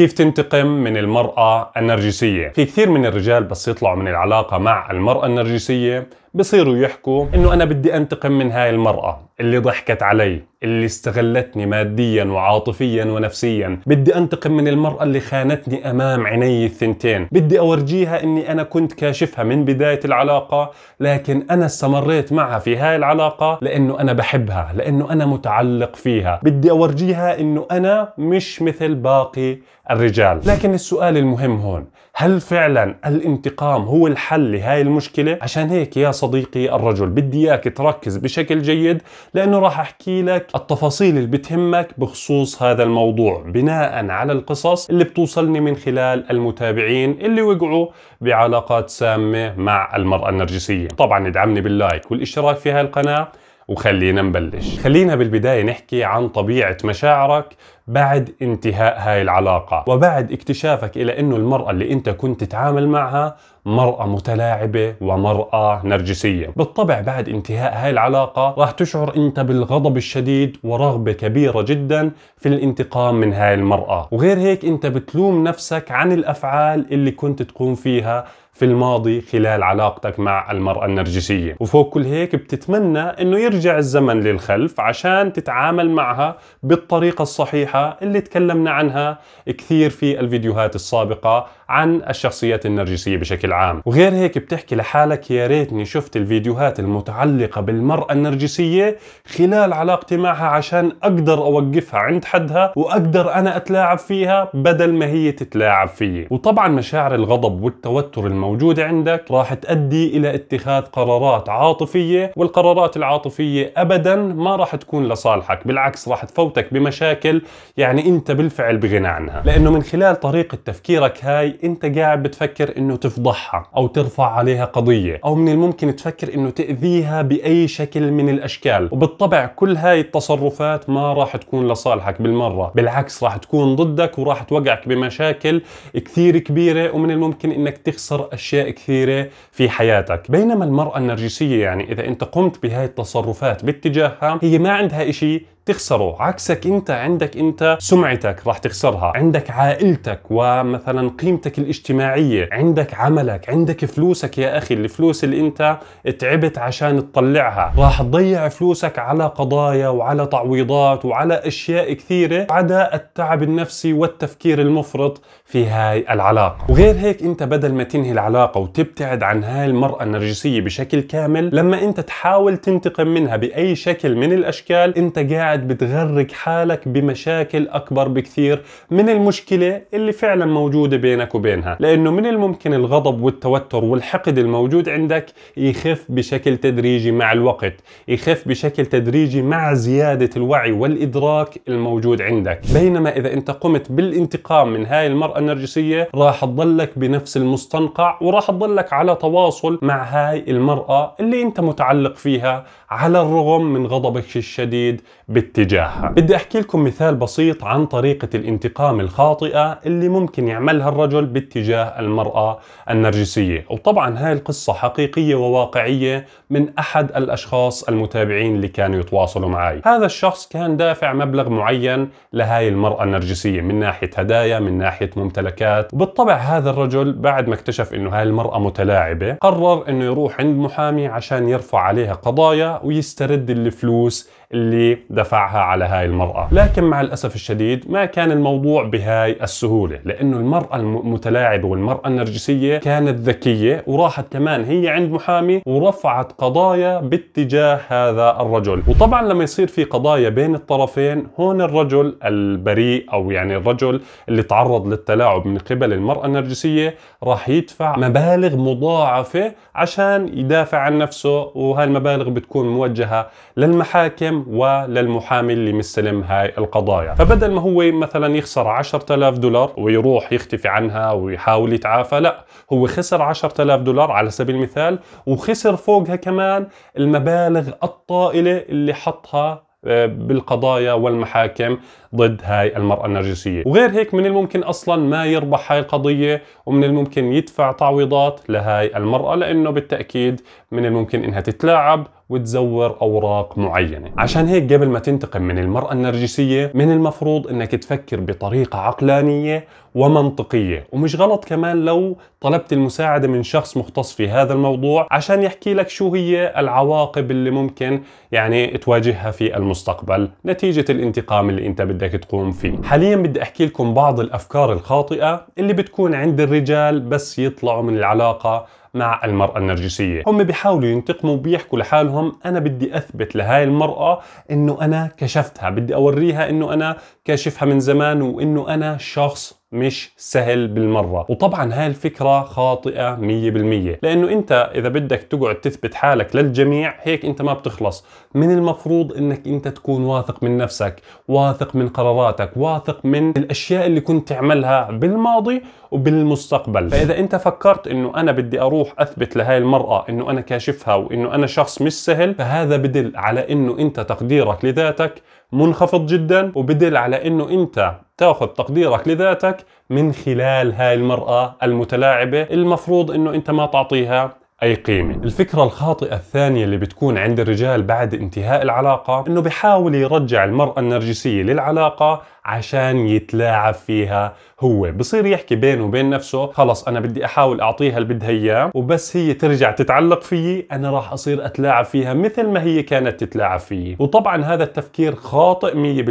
كيف تنتقم من المرأة النرجسية في كثير من الرجال بس يطلعوا من العلاقة مع المرأة النرجسية بصيروا يحكوا انه انا بدي انتقم من هاي المرأة اللي ضحكت علي اللي استغلتني ماديا وعاطفيا ونفسيا بدي انتقم من المرأة اللي خانتني امام عيني الثنتين بدي اورجيها اني انا كنت كاشفها من بداية العلاقة لكن انا استمريت معها في هاي العلاقة لانه انا بحبها لانه انا متعلق فيها بدي اورجيها انه انا مش مثل باقي الرجال لكن السؤال المهم هون هل فعلا الانتقام هو الحل لهاي المشكلة عشان هيك يا صديقي الرجل بدي اياك تركز بشكل جيد لانه راح احكي لك التفاصيل اللي بتهمك بخصوص هذا الموضوع بناء على القصص اللي بتوصلني من خلال المتابعين اللي وقعوا بعلاقات سامه مع المراه النرجسيه طبعا ادعمني باللايك والاشتراك في هاي القناه وخلينا نبلش خلينا بالبداية نحكي عن طبيعة مشاعرك بعد انتهاء هاي العلاقة وبعد اكتشافك إلى أنه المرأة اللي أنت كنت تتعامل معها مرأة متلاعبة ومرأة نرجسية بالطبع بعد انتهاء هاي العلاقة راح تشعر أنت بالغضب الشديد ورغبة كبيرة جدا في الانتقام من هاي المرأة وغير هيك أنت بتلوم نفسك عن الأفعال اللي كنت تقوم فيها في الماضي خلال علاقتك مع المرأة النرجسية وفوق كل هيك بتتمنى انه يرجع الزمن للخلف عشان تتعامل معها بالطريقة الصحيحة اللي تكلمنا عنها كثير في الفيديوهات السابقة عن الشخصيات النرجسية بشكل عام وغير هيك بتحكي لحالك يا ريتني شفت الفيديوهات المتعلقة بالمرأة النرجسية خلال علاقتي معها عشان أقدر أوقفها عند حدها وأقدر أنا أتلاعب فيها بدل ما هي تتلاعب فيي وطبعا مشاعر الغضب والتوتر الموجودة عندك راح تؤدي إلى اتخاذ قرارات عاطفية والقرارات العاطفية أبدا ما راح تكون لصالحك بالعكس راح تفوتك بمشاكل يعني أنت بالفعل بغنى عنها لأنه من خلال طريقة تفكيرك هاي انت قاعد بتفكر انه تفضحها او ترفع عليها قضيه او من الممكن تفكر انه تاذيها باي شكل من الاشكال وبالطبع كل هاي التصرفات ما راح تكون لصالحك بالمره بالعكس راح تكون ضدك وراح توقعك بمشاكل كثير كبيره ومن الممكن انك تخسر اشياء كثيره في حياتك بينما المراه النرجسيه يعني اذا انت قمت بهاي التصرفات باتجاهها هي ما عندها إشي تخسره عكسك انت عندك انت سمعتك راح تخسرها عندك عائلتك ومثلا قيمتك الاجتماعية عندك عملك عندك فلوسك يا اخي الفلوس اللي انت تعبت عشان تطلعها راح تضيع فلوسك على قضايا وعلى تعويضات وعلى اشياء كثيرة عدا التعب النفسي والتفكير المفرط في هاي العلاقة وغير هيك انت بدل ما تنهي العلاقة وتبتعد عن هاي المرأة النرجسية بشكل كامل لما انت تحاول تنتقم منها بأي شكل من الأشكال انت قاعد قاعد بتغرق حالك بمشاكل اكبر بكثير من المشكله اللي فعلا موجوده بينك وبينها لانه من الممكن الغضب والتوتر والحقد الموجود عندك يخف بشكل تدريجي مع الوقت يخف بشكل تدريجي مع زياده الوعي والادراك الموجود عندك بينما اذا انت قمت بالانتقام من هاي المراه النرجسيه راح تضلك بنفس المستنقع وراح تضلك على تواصل مع هاي المراه اللي انت متعلق فيها على الرغم من غضبك الشديد اتجاهها بدي أحكي لكم مثال بسيط عن طريقة الانتقام الخاطئة اللي ممكن يعملها الرجل باتجاه المرأة النرجسية وطبعا هاي القصة حقيقية وواقعية من أحد الأشخاص المتابعين اللي كانوا يتواصلوا معي هذا الشخص كان دافع مبلغ معين لهاي المرأة النرجسية من ناحية هدايا من ناحية ممتلكات وبالطبع هذا الرجل بعد ما اكتشف انه هاي المرأة متلاعبة قرر انه يروح عند محامي عشان يرفع عليها قضايا ويسترد الفلوس اللي دفعها على هاي المرأة لكن مع الأسف الشديد ما كان الموضوع بهاي السهولة لأنه المرأة المتلاعبة والمرأة النرجسية كانت ذكية وراحت كمان هي عند محامي ورفعت قضايا باتجاه هذا الرجل وطبعا لما يصير في قضايا بين الطرفين هون الرجل البريء أو يعني الرجل اللي تعرض للتلاعب من قبل المرأة النرجسية راح يدفع مبالغ مضاعفة عشان يدافع عن نفسه وهالمبالغ المبالغ بتكون موجهة للمحاكم وللمحامي اللي مستلم هاي القضايا فبدل ما هو مثلا يخسر 10000 دولار ويروح يختفي عنها ويحاول يتعافى لا هو خسر 10000 دولار على سبيل المثال وخسر فوقها كمان المبالغ الطائلة اللي حطها آه، بالقضايا والمحاكم ضد هاي المرأة النرجسية وغير هيك من الممكن أصلا ما يربح هاي القضية ومن الممكن يدفع تعويضات لهاي المرأة لأنه بالتأكيد من الممكن إنها تتلاعب وتزور اوراق معينه عشان هيك قبل ما تنتقم من المراه النرجسيه من المفروض انك تفكر بطريقه عقلانيه ومنطقيه ومش غلط كمان لو طلبت المساعده من شخص مختص في هذا الموضوع عشان يحكي لك شو هي العواقب اللي ممكن يعني تواجهها في المستقبل نتيجه الانتقام اللي انت بدك تقوم فيه حاليا بدي احكي لكم بعض الافكار الخاطئه اللي بتكون عند الرجال بس يطلعوا من العلاقه مع المرأة النرجسية هم بيحاولوا ينتقموا بيحكوا لحالهم أنا بدي أثبت لهاي المرأة أنه أنا كشفتها بدي أوريها أنه أنا كاشفها من زمان وأنه أنا شخص مش سهل بالمرة وطبعا هاي الفكرة خاطئة 100% لأنه أنت إذا بدك تقعد تثبت حالك للجميع هيك أنت ما بتخلص من المفروض أنك أنت تكون واثق من نفسك واثق من قراراتك واثق من الأشياء اللي كنت تعملها بالماضي وبالمستقبل فإذا أنت فكرت أنه أنا بدي أروح أثبت لهاي المرأة أنه أنا كاشفها وأنه أنا شخص مش سهل فهذا بدل على أنه أنت تقديرك لذاتك منخفض جدا وبدل على انه انت تاخذ تقديرك لذاتك من خلال هاي المرأة المتلاعبة المفروض انه انت ما تعطيها اي قيمه الفكره الخاطئه الثانيه اللي بتكون عند الرجال بعد انتهاء العلاقه انه بحاول يرجع المراه النرجسيه للعلاقه عشان يتلاعب فيها هو بصير يحكي بينه وبين نفسه خلص انا بدي احاول اعطيها اللي بدها اياه وبس هي ترجع تتعلق فيي انا راح اصير اتلاعب فيها مثل ما هي كانت تتلاعب فيي وطبعا هذا التفكير خاطئ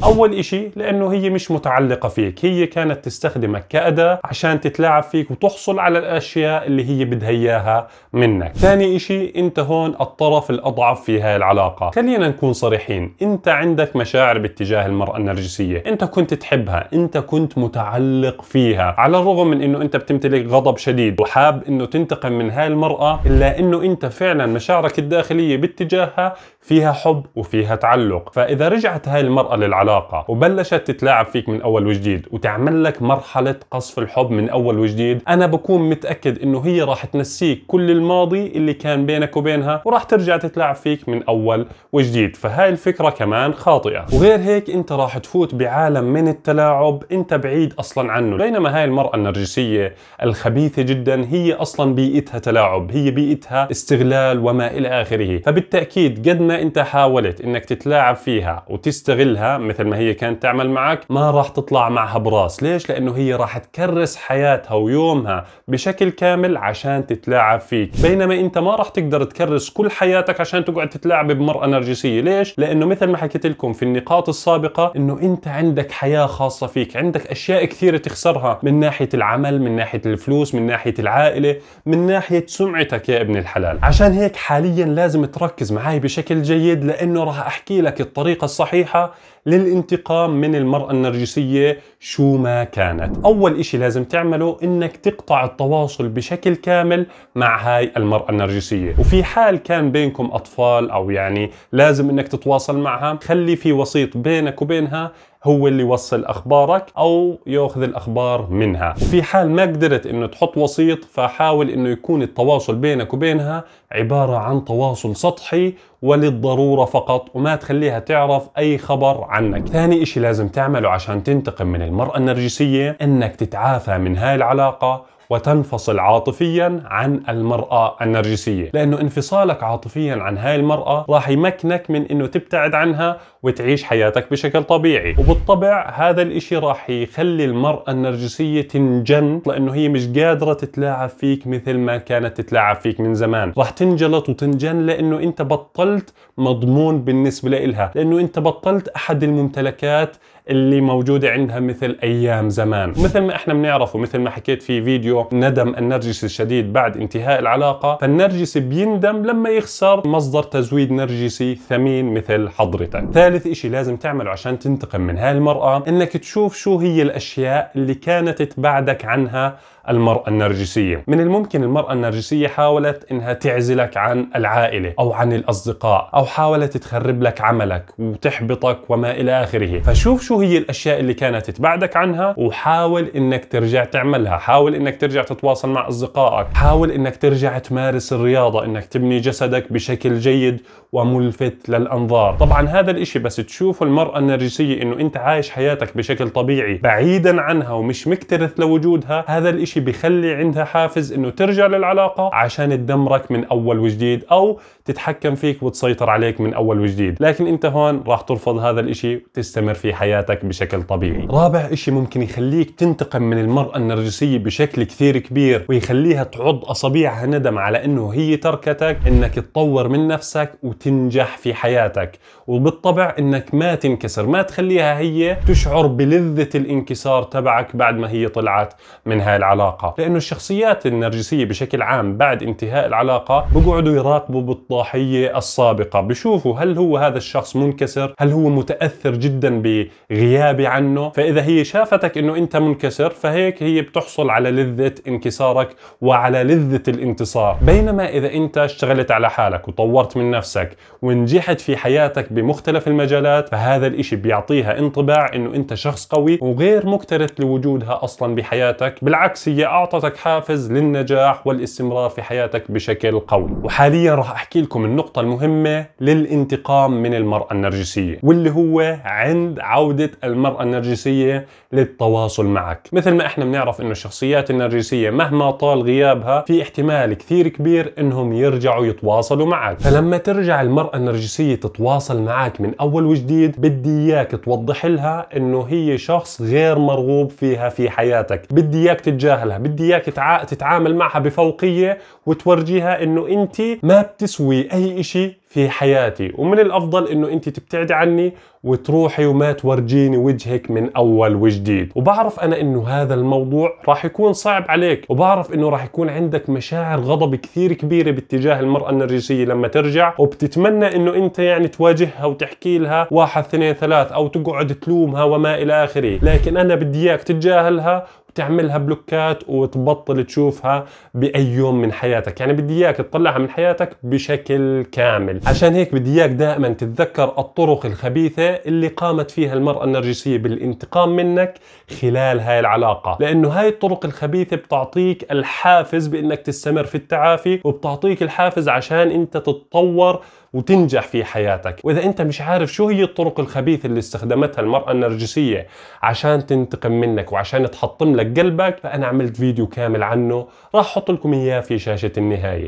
100% اول اشي لانه هي مش متعلقه فيك هي كانت تستخدمك كأداة عشان تتلاعب فيك وتحصل على الاشياء اللي هي بدها اياها منك ثاني اشي انت هون الطرف الاضعف في هاي العلاقه خلينا نكون صريحين انت عندك مشاعر باتجاه المراه النرجسيه انت كنت تحبها انت كنت متعلق فيها على الرغم من انه انت بتمتلك غضب شديد وحاب انه تنتقم من هاي المراه الا انه انت فعلا مشاعرك الداخليه باتجاهها فيها حب وفيها تعلق فاذا رجعت هاي المراه للعلاقه وبلشت تتلاعب فيك من اول وجديد وتعمل لك مرحله قصف الحب من اول وجديد انا بكون متاكد انه هي راح تنسيك كل الماضي اللي كان بينك وبينها وراح ترجع تتلاعب فيك من اول وجديد فهاي الفكره كمان خاطئه وغير هيك انت راح تفوت بع بعالم من التلاعب انت بعيد اصلا عنه بينما هاي المرأة النرجسية الخبيثة جدا هي اصلا بيئتها تلاعب هي بيئتها استغلال وما الى اخره فبالتأكيد قد ما انت حاولت انك تتلاعب فيها وتستغلها مثل ما هي كانت تعمل معك ما راح تطلع معها براس ليش لانه هي راح تكرس حياتها ويومها بشكل كامل عشان تتلاعب فيك بينما انت ما راح تقدر تكرس كل حياتك عشان تقعد تتلاعب بمرأة نرجسية ليش لانه مثل ما حكيت لكم في النقاط السابقة انه انت عندك حياة خاصة فيك عندك أشياء كثيرة تخسرها من ناحية العمل من ناحية الفلوس من ناحية العائلة من ناحية سمعتك يا ابن الحلال عشان هيك حاليا لازم تركز معي بشكل جيد لأنه راح أحكي لك الطريقة الصحيحة للانتقام من المرأة النرجسية شو ما كانت أول إشي لازم تعمله إنك تقطع التواصل بشكل كامل مع هاي المرأة النرجسية وفي حال كان بينكم أطفال أو يعني لازم إنك تتواصل معها خلي في وسيط بينك وبينها هو اللي يوصل اخبارك او ياخذ الاخبار منها في حال ما قدرت انه تحط وسيط فحاول انه يكون التواصل بينك وبينها عبارة عن تواصل سطحي وللضرورة فقط وما تخليها تعرف أي خبر عنك ثاني إشي لازم تعمله عشان تنتقم من المرأة النرجسية أنك تتعافى من هاي العلاقة وتنفصل عاطفيا عن المرأة النرجسية لأنه انفصالك عاطفيا عن هاي المرأة راح يمكنك من أنه تبتعد عنها وتعيش حياتك بشكل طبيعي وبالطبع هذا الاشي راح يخلي المرأة النرجسية تنجن لأنه هي مش قادرة تتلاعب فيك مثل ما كانت تتلاعب فيك من زمان راح تنجلط وتنجن لأنه أنت بطلت مضمون بالنسبة لإلها لأنه أنت بطلت أحد الممتلكات اللي موجودة عندها مثل أيام زمان مثل ما احنا بنعرف ومثل ما حكيت في فيديو ايوه ندم النرجسي الشديد بعد انتهاء العلاقه فالنرجسي بيندم لما يخسر مصدر تزويد نرجسي ثمين مثل حضرتك ثالث اشي لازم تعمله عشان تنتقم من هاي المراه انك تشوف شو هي الاشياء اللي كانت تبعدك عنها المرأة النرجسية من الممكن المرأة النرجسية حاولت انها تعزلك عن العائلة او عن الاصدقاء او حاولت تخرب لك عملك وتحبطك وما الى اخره فشوف شو هي الاشياء اللي كانت تبعدك عنها وحاول انك ترجع تعملها حاول انك ترجع ترجع تتواصل مع أصدقائك حاول أنك ترجع تمارس الرياضة أنك تبني جسدك بشكل جيد وملفت للأنظار طبعا هذا الإشي بس تشوفه المرأة النرجسية أنه أنت عايش حياتك بشكل طبيعي بعيدا عنها ومش مكترث لوجودها هذا الإشي بخلي عندها حافز أنه ترجع للعلاقة عشان تدمرك من أول وجديد أو تتحكم فيك وتسيطر عليك من أول وجديد لكن أنت هون راح ترفض هذا الإشي وتستمر في حياتك بشكل طبيعي رابع إشي ممكن يخليك تنتقم من المرأة النرجسية بشكل كثير كثير كبير ويخليها تعض اصابعها ندم على انه هي تركتك انك تطور من نفسك وتنجح في حياتك وبالطبع انك ما تنكسر ما تخليها هي تشعر بلذة الانكسار تبعك بعد ما هي طلعت من هاي العلاقة لانه الشخصيات النرجسية بشكل عام بعد انتهاء العلاقة بقعدوا يراقبوا بالضاحية السابقة بشوفوا هل هو هذا الشخص منكسر هل هو متأثر جدا بغيابي عنه فاذا هي شافتك انه انت منكسر فهيك هي بتحصل على لذة لذه انكسارك وعلى لذة الانتصار بينما إذا أنت اشتغلت على حالك وطورت من نفسك ونجحت في حياتك بمختلف المجالات فهذا الإشي بيعطيها انطباع أنه أنت شخص قوي وغير مكترث لوجودها أصلا بحياتك بالعكس هي أعطتك حافز للنجاح والاستمرار في حياتك بشكل قوي وحاليا راح أحكي لكم النقطة المهمة للانتقام من المرأة النرجسية واللي هو عند عودة المرأة النرجسية للتواصل معك مثل ما احنا بنعرف أنه الشخصيات النرجسية التدريسية مهما طال غيابها في احتمال كثير كبير انهم يرجعوا يتواصلوا معك فلما ترجع المرأة النرجسية تتواصل معك من اول وجديد بدي اياك توضح لها انه هي شخص غير مرغوب فيها في حياتك بدي اياك تتجاهلها بدي اياك تتعامل معها بفوقية وتورجيها انه انت ما بتسوي اي اشي في حياتي ومن الافضل انه انت تبتعدي عني وتروحي وما تورجيني وجهك من اول وجديد وبعرف انا انه هذا الموضوع راح يكون صعب عليك وبعرف انه راح يكون عندك مشاعر غضب كثير كبيره باتجاه المراه النرجسيه لما ترجع وبتتمنى انه انت يعني تواجهها وتحكي لها واحد اثنين ثلاث او تقعد تلومها وما الى اخره لكن انا بدي اياك تتجاهلها تعملها بلوكات وتبطل تشوفها باي يوم من حياتك يعني بدي اياك تطلعها من حياتك بشكل كامل عشان هيك بدي اياك دائما تتذكر الطرق الخبيثه اللي قامت فيها المراه النرجسيه بالانتقام منك خلال هاي العلاقه لانه هاي الطرق الخبيثه بتعطيك الحافز بانك تستمر في التعافي وبتعطيك الحافز عشان انت تتطور وتنجح في حياتك واذا انت مش عارف شو هي الطرق الخبيثه اللي استخدمتها المراه النرجسيه عشان تنتقم منك وعشان تحطم لك قلبك فانا عملت فيديو كامل عنه راح احط لكم اياه في شاشه النهايه